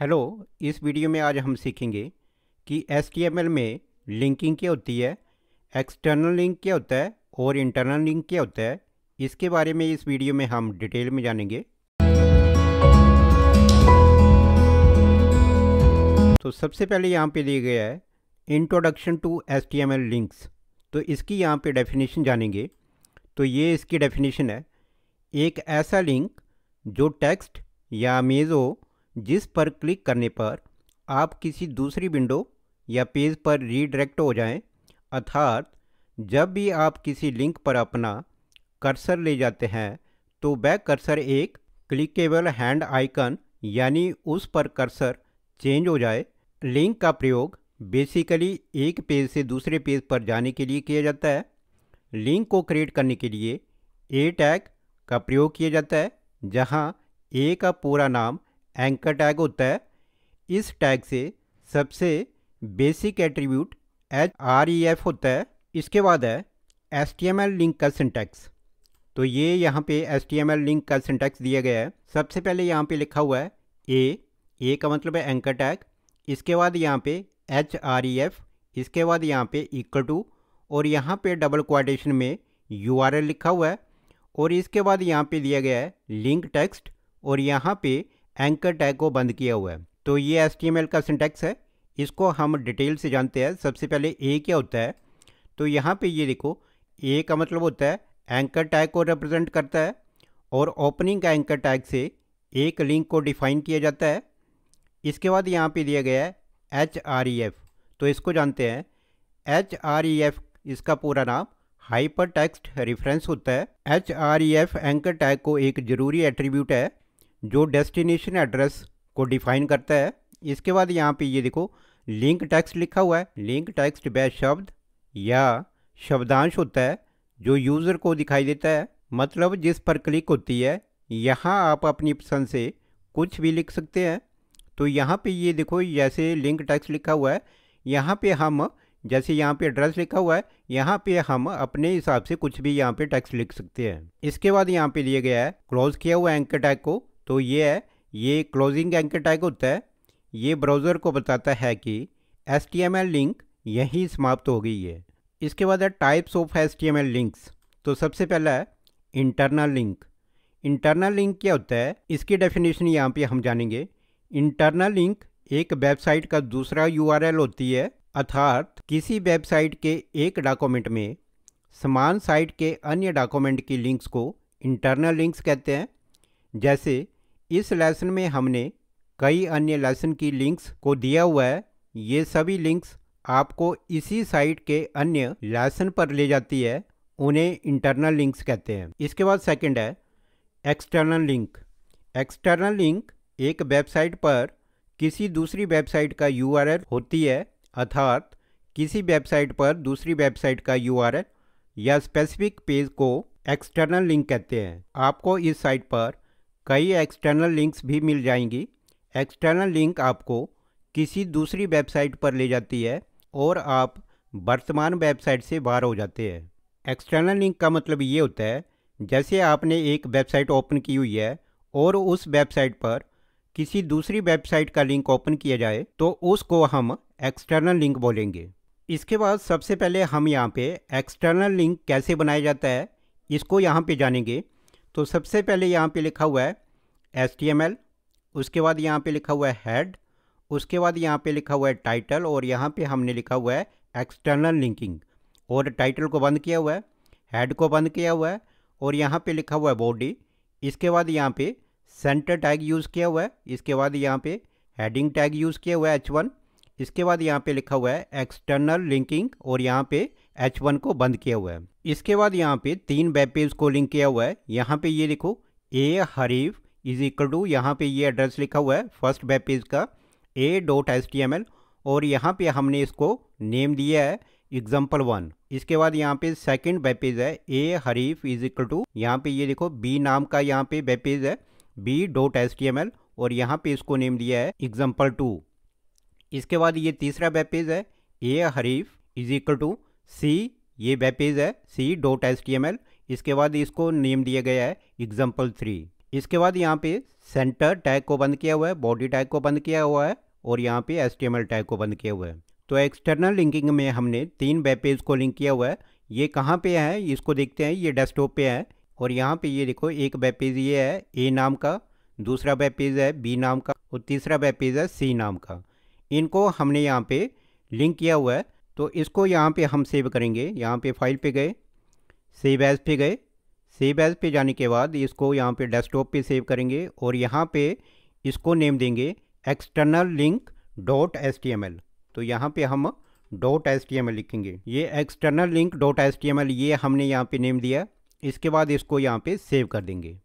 hello इस video में आज हम सीखेंगे कि एस में लिंकिंग क्या होती है एक्सटर्नल लिंक क्या होता है और इंटरनल लिंक क्या होता है इसके बारे में इस वीडियो में हम डिटेल में जानेंगे तो सबसे पहले यहाँ पे दिया गया है इंट्रोडक्शन टू एस लिंक्स तो इसकी यहाँ पे डेफिनेशन जानेंगे तो ये इसकी डेफिनेशन है एक ऐसा लिंक जो टेक्स्ट या मेज़ हो जिस पर क्लिक करने पर आप किसी दूसरी विंडो या पेज पर रीडायरेक्ट हो जाएं, अर्थात जब भी आप किसी लिंक पर अपना कर्सर ले जाते हैं तो बैक कर्सर एक क्लिकेबल हैंड आइकन यानी उस पर कर्सर चेंज हो जाए लिंक का प्रयोग बेसिकली एक पेज से दूसरे पेज पर जाने के लिए किया जाता है लिंक को क्रिएट करने के लिए ए टैग का प्रयोग किया जाता है जहाँ ए का पूरा नाम एंकर टैग होता है इस टैग से सबसे basic attribute H R E F होता है इसके बाद है S T M L link का सिंटैक्स तो ये यहाँ पे S T M L link का सिंटैक्स दिया गया है सबसे पहले यहाँ पे लिखा हुआ है ए ए का मतलब है एंकर टैग इसके बाद यहाँ पे एच आर ई एफ इसके बाद यहाँ पे इक्वल टू और यहाँ पे डबल क्वाटेशन में यू आर एल लिखा हुआ है और इसके बाद यहाँ पे दिया गया है लिंक टेक्स्ट और यहाँ पे एंकर टैग को बंद किया हुआ है तो ये एस का सिंटेक्स है इसको हम डिटेल से जानते हैं सबसे पहले ए क्या होता है तो यहाँ पे ये देखो ए का मतलब होता है एंकर टैग को रिप्रेजेंट करता है और ओपनिंग का एंकर टैग से एक लिंक को डिफाइन किया जाता है इसके बाद यहाँ पे दिया गया है एच आर ई एफ़ तो इसको जानते हैं एच आर ई एफ़ इसका पूरा नाम हाइपर टेक्स्ट रेफरेंस होता है H R E F anchor tag को एक ज़रूरी एट्रीब्यूट है जो डेस्टिनेशन एड्रेस को डिफाइन करता है इसके बाद यहाँ पे ये देखो लिंक टेक्स्ट लिखा हुआ है लिंक टेक्स्ट वह शब्द या शब्दांश होता है जो यूज़र को दिखाई देता है मतलब जिस पर क्लिक होती है यहाँ आप अपनी पसंद से कुछ भी लिख सकते हैं तो यहाँ पे ये देखो जैसे लिंक टेक्स्ट लिखा हुआ है यहाँ पे हम जैसे यहाँ पे एड्रेस लिखा हुआ है यहाँ पे हम अपने हिसाब से कुछ भी यहाँ पे टेक्स्ट लिख सकते हैं इसके बाद यहाँ पे दिया गया है क्लोज किया हुआ एंकर टैग को तो ये है ये क्लोजिंग एंकर टैग होता है ये ब्राउज़र को बताता है कि एस लिंक यहीं समाप्त हो गई है इसके बाद है टाइप्स ऑफ एस लिंक्स तो सबसे पहला है इंटरनल लिंक इंटरनल लिंक क्या होता है इसकी डेफिनेशन यहाँ पे हम जानेंगे इंटरनल लिंक एक वेबसाइट का दूसरा यूआरएल होती है अर्थात किसी वेबसाइट के एक डॉक्यूमेंट में समान साइट के अन्य डॉक्यूमेंट की लिंक्स को इंटरनल लिंक्स कहते हैं जैसे इस लेसन में हमने कई अन्य लेसन की लिंक्स को दिया हुआ है ये सभी लिंक्स आपको इसी साइट के अन्य लेसन पर ले जाती है उन्हें इंटरनल लिंक्स कहते हैं इसके बाद सेकंड है एक्सटर्नल लिंक एक्सटर्नल लिंक एक वेबसाइट पर किसी दूसरी वेबसाइट का यू होती है अर्थात किसी वेबसाइट पर दूसरी वेबसाइट का यू या स्पेसिफिक पेज को एक्सटर्नल लिंक कहते हैं आपको इस साइट पर कई एक्सटर्नल लिंक्स भी मिल जाएंगी एक्सटर्नल लिंक आपको किसी दूसरी वेबसाइट पर ले जाती है और आप वर्तमान वेबसाइट से बाहर हो जाते हैं एक्सटर्नल लिंक का मतलब ये होता है जैसे आपने एक वेबसाइट ओपन की हुई है और उस वेबसाइट पर किसी दूसरी वेबसाइट का लिंक ओपन किया जाए तो उसको हम एक्सटर्नल लिंक बोलेंगे इसके बाद सबसे पहले हम यहाँ पे एक्सटर्नल लिंक कैसे बनाया जाता है इसको यहाँ पे जानेंगे तो सबसे पहले यहाँ पे लिखा हुआ है एस टी एम एल उसके बाद यहाँ पे लिखा हुआ है हेड उसके बाद यहाँ पे लिखा हुआ है टाइटल और यहाँ पे हमने लिखा हुआ है एक्सटर्नल लिंकिंग और टाइटल को बंद किया हुआ है हेड को बंद किया हुआ है और यहाँ पे लिखा हुआ है बॉडी इसके बाद यहाँ पे सेंटर टैग यूज़ किया हुआ है इसके बाद यहाँ पे हेडिंग टैग यूज़ किया हुआ है एच वन इसके बाद यहाँ पे लिखा हुआ है एक्सटर्नल लिंकिंग और यहाँ पे एच वन को बंद किया हुआ है इसके बाद यहाँ पे तीन वेब पेज को लिंक किया हुआ है यहाँ पे ये देखो a href is equal to यहाँ पे ये एड्रेस लिखा हुआ है फर्स्ट वेब पेज का A dot S T M L और यहाँ पे हमने इसको नेम दिया है एग्जाम्पल वन इसके बाद यहाँ पे सेकंड वेब पेज है a href is equal to यहाँ पे ये देखो बी नाम का यहाँ पे वेब पेज है B dot S T M L और यहाँ पे इसको नेम दिया है एग्जाम्पल टू इसके बाद ये तीसरा वेब पेज है a href is equal to C ये वेब पेज है C dot S T M L इसके बाद इसको नेम दिया गया है एग्जाम्पल थ्री इसके बाद यहाँ पे सेंटर टैग को बंद किया हुआ है बॉडी टैग को बंद किया हुआ है और यहाँ पे S T M L tag को बंद किया हुआ है तो एक्सटर्नल लिंकिंग में हमने तीन वेब पेज को लिंक किया हुआ है ये कहाँ पे है इसको देखते हैं ये डेस्कटॉप पे है और यहाँ पे ये देखो एक वेब पेज ये है ए नाम का दूसरा वेब पेज है बी नाम का और तीसरा वेब पेज है सी नाम का इनको हमने यहाँ पे लिंक किया हुआ है तो इसको यहाँ पे हम सेव करेंगे यहाँ पे फाइल पे गए सेव एज़ पे गए सेव एज़ पे जाने के बाद इसको यहाँ पे डेस्कटॉप पे सेव करेंगे और यहाँ पे इसको नेम देंगे external link dot S T M L तो यहाँ पे हम dot S T M L लिखेंगे ये external link dot S T M L ये हमने यहाँ पे नेम दिया इसके बाद इसको यहाँ पे सेव कर देंगे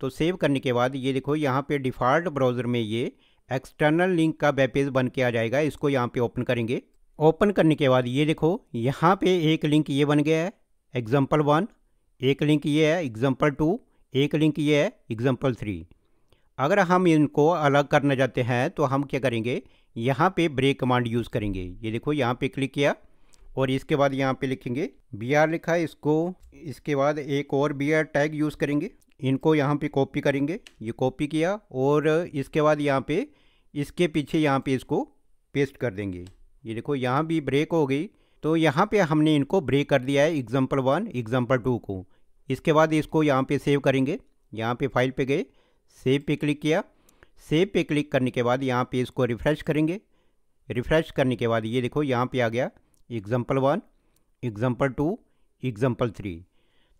तो सेव करने के बाद ये देखो यहाँ पे डिफ़ॉल्ट ब्राउज़र में ये एक्सटर्नल लिंक का वेब पेज बन के आ जाएगा इसको यहाँ पे ओपन करेंगे ओपन करने के बाद ये देखो यहाँ पे एक लिंक ये बन गया है एग्ज़ाम्पल वन एक लिंक ये है एग्ज़ाम्पल टू एक लिंक ये है एग्ज़ाम्पल थ्री अगर हम इनको अलग करना चाहते हैं तो हम क्या करेंगे यहाँ पे ब्रेक कमांड यूज़ करेंगे ये देखो यहाँ पे क्लिक किया और इसके बाद यहाँ पे लिखेंगे बी आर लिखा इसको इसके बाद एक और बी आर टैग यूज़ करेंगे इनको यहाँ पे कॉपी करेंगे ये कॉपी किया और इसके बाद यहाँ पे इसके पीछे यहाँ पे इसको पेस्ट कर देंगे ये देखो यहाँ भी ब्रेक हो गई तो यहाँ पे हमने इनको ब्रेक कर दिया है एग्जाम्पल वन एग्जाम्पल टू को इसके बाद इसको यहाँ पे सेव करेंगे यहाँ पे फाइल पे गए सेव पे क्लिक किया सेव पे क्लिक करने के बाद यहाँ पे इसको रिफ़्रेश करेंगे रिफ़्रेश करने के बाद ये देखो यहाँ पे आ गया example one example two example three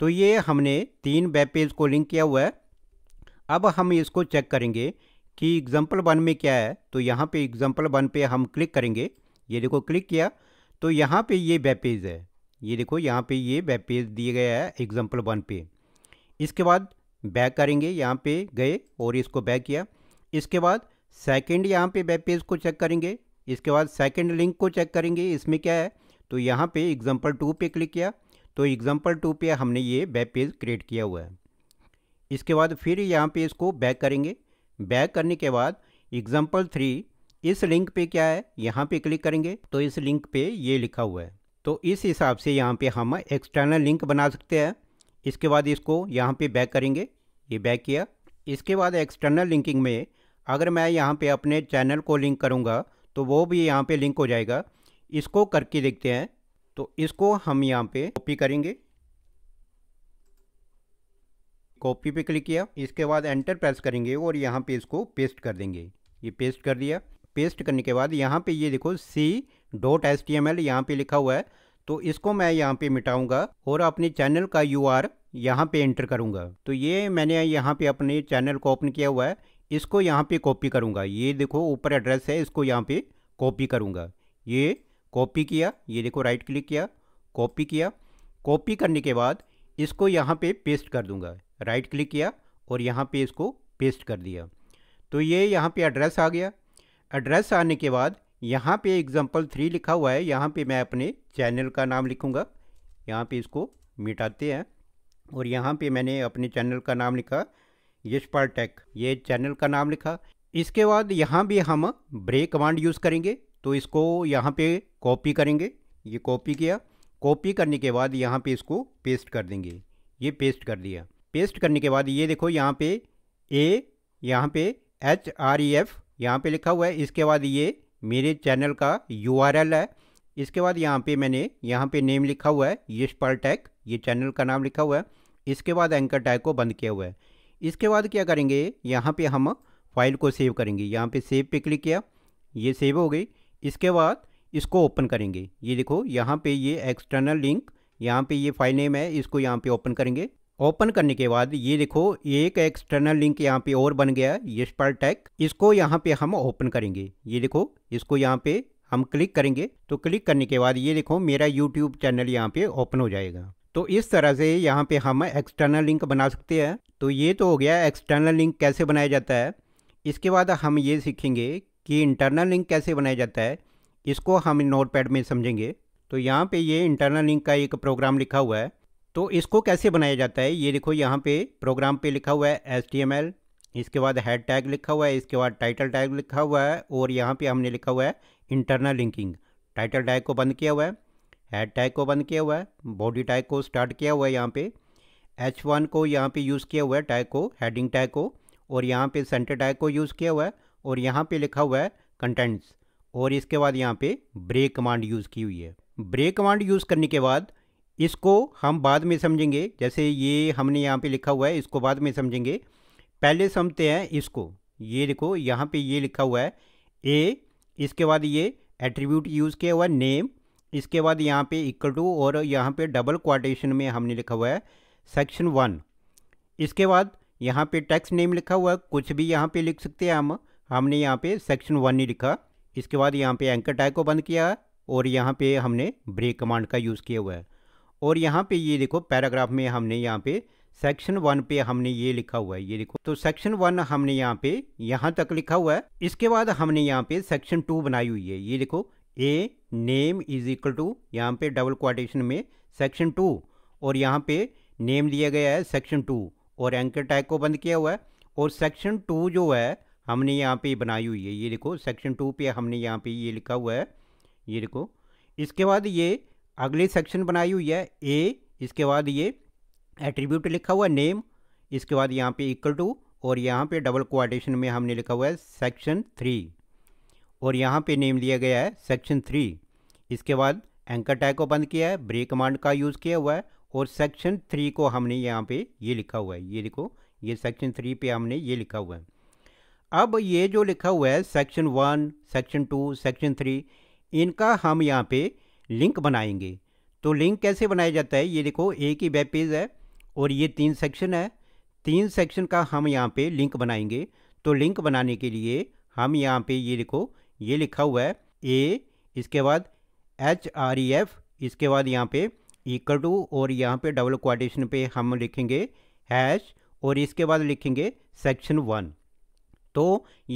तो ये हमने तीन वेब पेज को लिंक किया हुआ है अब हम इसको चेक करेंगे कि एग्ज़ाम्पल वन में क्या है तो यहाँ पे एग्ज़ाम्पल वन पे हम क्लिक करेंगे ये देखो क्लिक किया तो यहाँ पे ये वेब पेज है ये देखो यहाँ पे ये वेब पेज दिया गया है एग्जाम्पल वन पे इसके बाद बैक करेंगे यहाँ पे गए और इसको बैक किया इसके बाद सेकंड यहाँ पे वेब पेज को चेक करेंगे इसके बाद सेकंड लिंक को चेक करेंगे इसमें क्या है तो यहाँ पे एग्जाम्पल टू पे क्लिक किया तो एग्जाम्पल टू पे हमने ये वेब पेज क्रिएट किया हुआ है इसके बाद फिर यहाँ पे इसको बैक करेंगे बैक करने के बाद एग्जाम्पल थ्री इस लिंक पे क्या है यहाँ पे क्लिक करेंगे तो इस लिंक पे ये लिखा हुआ है तो इस हिसाब से यहाँ पे हम एक्सटर्नल लिंक बना सकते हैं इसके बाद इसको यहाँ पे बैक करेंगे ये बैक किया इसके बाद एक्सटर्नल लिंकिंग में अगर मैं यहाँ पे अपने चैनल को लिंक करूँगा तो वो भी यहाँ पे लिंक हो जाएगा इसको करके देखते हैं तो इसको हम यहाँ पर कॉपी करेंगे कॉपी पे क्लिक किया इसके बाद एंटर प्रेस करेंगे और यहाँ पे इसको पेस्ट कर देंगे ये पेस्ट कर दिया पेस्ट करने के बाद यहाँ पे ये देखो C dot S T M L यहाँ पर लिखा हुआ है तो इसको मैं यहाँ पे मिटाऊंगा और अपने चैनल का यू आर यहाँ पर एंटर करूँगा तो ये मैंने यहाँ पे अपने चैनल को ओपन किया हुआ है इसको यहाँ पे कॉपी करूँगा ये देखो ऊपर एड्रेस है इसको यहाँ पे कॉपी करूँगा ये कॉपी किया ये देखो राइट क्लिक किया कॉपी किया कॉपी करने के बाद इसको यहाँ पे पेस्ट कर दूँगा राइट क्लिक किया और यहाँ पे इसको पेस्ट कर दिया तो ये यहाँ पे एड्रेस आ गया एड्रेस आने के बाद यहाँ पे एग्ज़ाम्पल थ्री लिखा हुआ है यहाँ पे मैं अपने चैनल का नाम लिखूँगा यहाँ पे इसको मिटाते हैं और यहाँ पे मैंने अपने चैनल का नाम लिखा यशपाल टेक ये चैनल का नाम लिखा इसके बाद यहाँ भी हम ब्रेक कमांड यूज़ करेंगे तो इसको यहाँ पे कॉपी करेंगे ये कॉपी किया कॉपी करने के बाद यहाँ पे इसको पेस्ट कर देंगे ये पेस्ट कर दिया पेस्ट करने के बाद ये देखो यहाँ पे ए यहाँ पे एच आर ई एफ़ यहाँ पे लिखा हुआ है इसके बाद ये मेरे चैनल का यू है इसके बाद यहाँ पे मैंने यहाँ पे नेम लिखा हुआ है यश पर टैग ये चैनल का नाम लिखा हुआ है इसके बाद एंकर टैग को बंद किया हुआ है इसके बाद क्या करेंगे यहाँ पे हम फाइल को सेव करेंगे यहाँ पे सेव पे क्लिक किया ये सेव हो गई इसके बाद इसको ओपन करेंगे ये देखो यहाँ पे ये एक्सटर्नल लिंक यहाँ पे ये फाइल नेम है इसको यहाँ पे ओपन करेंगे ओपन करने के बाद ये देखो एक एक्सटर्नल लिंक यहाँ पे और बन गया ये स्पर टैक इसको यहाँ पे हम ओपन करेंगे ये देखो इसको यहाँ पे हम क्लिक करेंगे तो क्लिक करने के बाद ये देखो मेरा यूट्यूब चैनल यहाँ पे ओपन हो जाएगा तो इस तरह से यहाँ पे हम एक्सटर्नल लिंक बना सकते हैं तो ये तो हो गया एक्सटर्नल लिंक कैसे बनाया जाता है इसके बाद हम ये सीखेंगे कि इंटरनल लिंक कैसे बनाया जाता है इसको हम नोट में समझेंगे तो यहाँ पे ये इंटरनल लिंक का एक प्रोग्राम लिखा हुआ है तो इसको कैसे बनाया जाता है ये देखो यहाँ पे प्रोग्राम पे लिखा हुआ है एस टी एम एल इसके बाद हेड टैग लिखा हुआ है इसके बाद टाइटल टैग लिखा हुआ है और यहाँ पे हमने लिखा हुआ है इंटरनल लिंकिंग टाइटल टैग को बंद किया हुआ है हेड टैग को बंद किया हुआ है बॉडी टैग को स्टार्ट किया हुआ है यहाँ पे एच वन को यहाँ पे यूज़ किया हुआ है टैग को हेडिंग टैग को और यहाँ पे सेंटर टैग को यूज़ किया हुआ है और यहाँ पे लिखा हुआ है कंटेंट्स और इसके बाद यहाँ पे ब्रेक कमांड यूज़ की हुई है ब्रेक कमांड यूज़ करने के बाद इसको हम बाद में समझेंगे जैसे ये हमने यहाँ पे लिखा हुआ है इसको बाद में समझेंगे पहले समझते हैं इसको ये देखो यहाँ पे ये लिखा हुआ है ए इसके बाद ये एट्रीब्यूट यूज़ किया हुआ है नेम इसके बाद यहाँ पे इक्वल टू और यहाँ पे डबल क्वाटेशन में हमने लिखा हुआ है सेक्शन वन इसके बाद यहाँ पे टैक्स नेम लिखा हुआ है कुछ भी यहाँ पे लिख सकते हैं हम हमने यहाँ पे सेक्शन वन ही लिखा इसके बाद यहाँ पे एंकर टैग को बंद किया और यहाँ पे हमने ब्रेक कमांड का यूज़ किया हुआ है और यहाँ पे ये देखो पैराग्राफ में हमने यहाँ पे सेक्शन वन पे हमने ये लिखा हुआ है ये देखो तो सेक्शन वन हमने यहाँ पे यहाँ तक लिखा हुआ है इसके बाद हमने यहाँ पे सेक्शन टू बनाई हुई है ये देखो a name is equal to यहाँ पे डबल क्वाटेशन में सेक्शन टू और यहाँ पे नेम दिया गया है सेक्शन टू और एंकर टैग को बंद किया हुआ है और सेक्शन टू जो है हमने यहाँ पे बनाई हुई है ये देखो सेक्शन टू पे हमने यहाँ पे ये लिखा हुआ है ये देखो इसके बाद ये अगली सेक्शन बनाई हुई है ए इसके बाद ये एट्रीब्यूट लिखा हुआ है नेम इसके बाद यहाँ पे इक्वल टू और यहाँ पे डबल क्वाटेशन में हमने लिखा हुआ है सेक्शन थ्री और यहाँ पे नेम दिया गया है सेक्शन थ्री इसके बाद एंकर टैग को बंद किया है ब्रेक कमांड का यूज़ किया हुआ है और सेक्शन थ्री को हमने यहाँ पे ये लिखा हुआ है ये देखो ये सेक्शन थ्री पे हमने ये लिखा हुआ है अब ये जो लिखा हुआ है section one section two section three इनका हम यहाँ पर लिंक बनाएंगे तो लिंक कैसे बनाया जाता है ये देखो एक ही वेब पेज है और ये तीन सेक्शन है तीन सेक्शन का हम यहाँ पे लिंक बनाएंगे तो लिंक बनाने के लिए हम यहाँ पे ये देखो ये लिखा हुआ है ए इसके बाद एच आर ई एफ इसके बाद यहाँ पे इक्वल टू और यहाँ पे डबल क्वाटेशन पे हम लिखेंगे हैश और इसके बाद लिखेंगे सेक्शन वन तो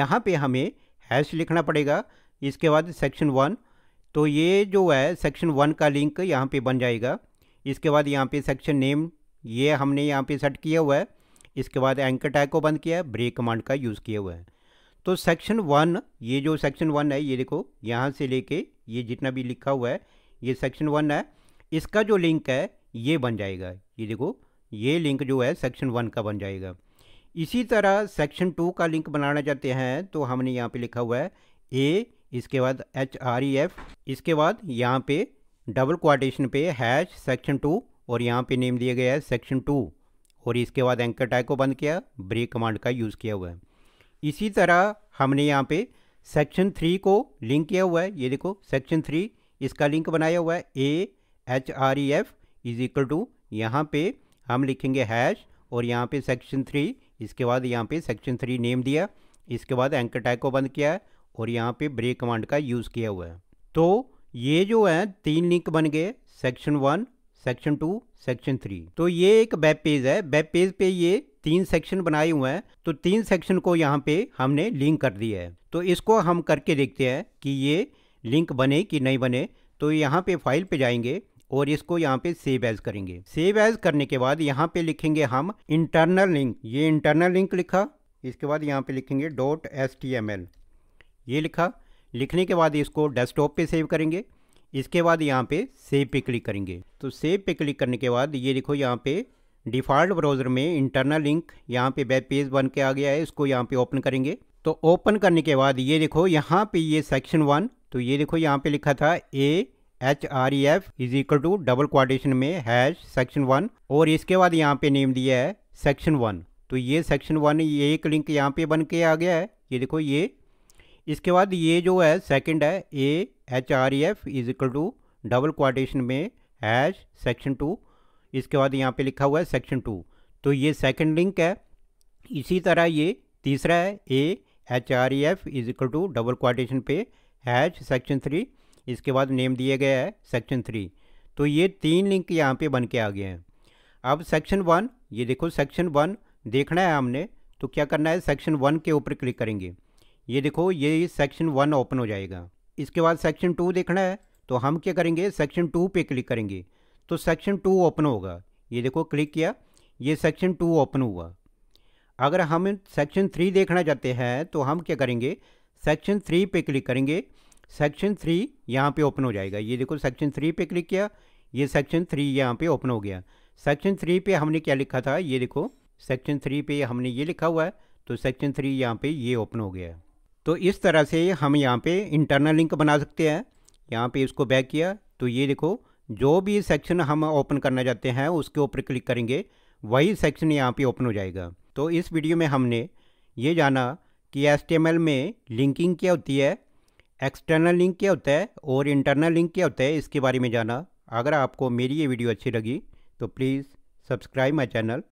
यहाँ पे हमें हैश लिखना पड़ेगा इसके बाद सेक्शन वन तो ये जो है सेक्शन वन का लिंक यहाँ पे बन जाएगा इसके बाद यहाँ पे सेक्शन नेम ये हमने यहाँ पे सेट किया हुआ है इसके बाद एंकर टैग को बंद किया है ब्रेक कमांड का यूज़ किया हुआ है तो सेक्शन वन ये जो सेक्शन वन है ये देखो यहाँ से लेके ये जितना भी लिखा हुआ है ये सेक्शन वन है इसका जो लिंक है ये बन जाएगा ये देखो ये लिंक जो है सेक्शन वन का बन जाएगा इसी तरह सेक्शन टू का लिंक बनाना चाहते हैं तो हमने यहाँ पे लिखा हुआ है ए इसके बाद एच आर ई एफ इसके बाद यहाँ पे डबल क्वाटेशन पे हैश सेक्शन टू और यहाँ पे नेम दिया गया है सेक्शन टू और इसके बाद एंकर टैग को बंद किया ब्रेक कमांड का यूज़ किया हुआ है इसी तरह हमने यहाँ पे सेक्शन थ्री को लिंक किया हुआ है ये देखो सेक्शन थ्री इसका लिंक बनाया हुआ है a H R E F is equal to यहाँ पे हम लिखेंगे हैश और यहाँ पे सेक्शन थ्री इसके बाद यहाँ पे सेक्शन थ्री नेम दिया इसके बाद एंकर टैग को बंद किया है और यहाँ पे ब्रेक कमांड का यूज़ किया हुआ है तो ये जो है तीन लिंक बन गए section one section two section three तो ये एक वेब पेज है वेब पेज पे ये तीन सेक्शन बनाए हुए हैं तो तीन सेक्शन को यहाँ पे हमने लिंक कर दिया है तो इसको हम करके देखते हैं कि ये लिंक बने कि नहीं बने तो यहाँ पे फाइल पे जाएंगे और इसको यहाँ पे सेव एज करेंगे सेव एज करने के बाद यहाँ पे लिखेंगे हम इंटरनल लिंक ये इंटरनल लिंक लिखा इसके बाद यहाँ पे लिखेंगे dot S T M L ये लिखा लिखने के बाद इसको डेस्कटॉप पे सेव करेंगे इसके बाद यहाँ पे सेव पे क्लिक करेंगे तो सेव पे क्लिक करने के बाद ये देखो यहाँ पे डिफ़ॉल्ट ब्राउज़र में इंटरनल लिंक यहाँ पे वेब पेज बन के आ गया है इसको यहाँ पे ओपन करेंगे तो ओपन करने के बाद ये देखो यहाँ पे ये सेक्शन वन तो ये देखो यहाँ पे लिखा था a H R E F is equal to double quotation में हैश सेक्शन वन और इसके बाद यहाँ पे नेम दिया है सेक्शन वन तो ये सेक्शन वन ये एक लिंक यहाँ पे बन के आ गया है ये देखो ये इसके बाद ये जो है सेकंड है a H R E F is equal to double quotation में हैश सेक्शन टू इसके बाद यहाँ पे लिखा हुआ है सेक्शन टू तो ये सेकंड लिंक है इसी तरह ये तीसरा है a H R E F is equal to double quotation पे हैश सेक्शन थ्री इसके बाद नेम दिया गया है सेक्शन थ्री तो ये तीन लिंक यहाँ पे बन के आ गए हैं अब सेक्शन वन ये देखो सेक्शन वन देखना है हमने तो क्या करना है सेक्शन वन के ऊपर क्लिक करेंगे ये देखो ये सेक्शन वन ओपन हो जाएगा इसके बाद सेक्शन टू देखना है तो हम क्या करेंगे सेक्शन टू पे क्लिक करेंगे तो सेक्शन टू ओपन होगा ये देखो क्लिक किया ये सेक्शन टू ओपन हुआ अगर हम सेक्शन थ्री देखना चाहते हैं तो हम क्या करेंगे सेक्शन थ्री पे क्लिक करेंगे सेक्शन थ्री यहाँ पे ओपन हो जाएगा ये देखो सेक्शन थ्री पे क्लिक किया ये सेक्शन थ्री यहाँ पे ओपन हो गया सेक्शन थ्री पे हमने क्या लिखा था ये देखो सेक्शन थ्री पे हमने ये लिखा हुआ है तो सेक्शन थ्री यहाँ पे ये ओपन हो गया तो इस तरह से हम यहाँ पे इंटरनल लिंक बना सकते हैं यहाँ पे इसको बैक किया तो ये देखो जो भी सेक्शन हम ओपन करना चाहते हैं उसके ऊपर क्लिक करेंगे वही सेक्शन यहाँ पे ओपन हो जाएगा तो इस वीडियो में हमने ये जाना कि एस में लिंकिंग क्या होती है एक्सटर्नल लिंक क्या होता है और इंटरनल लिंक क्या होता है इसके बारे में जाना अगर आपको मेरी ये वीडियो अच्छी लगी तो प्लीज़ सब्सक्राइब माई चैनल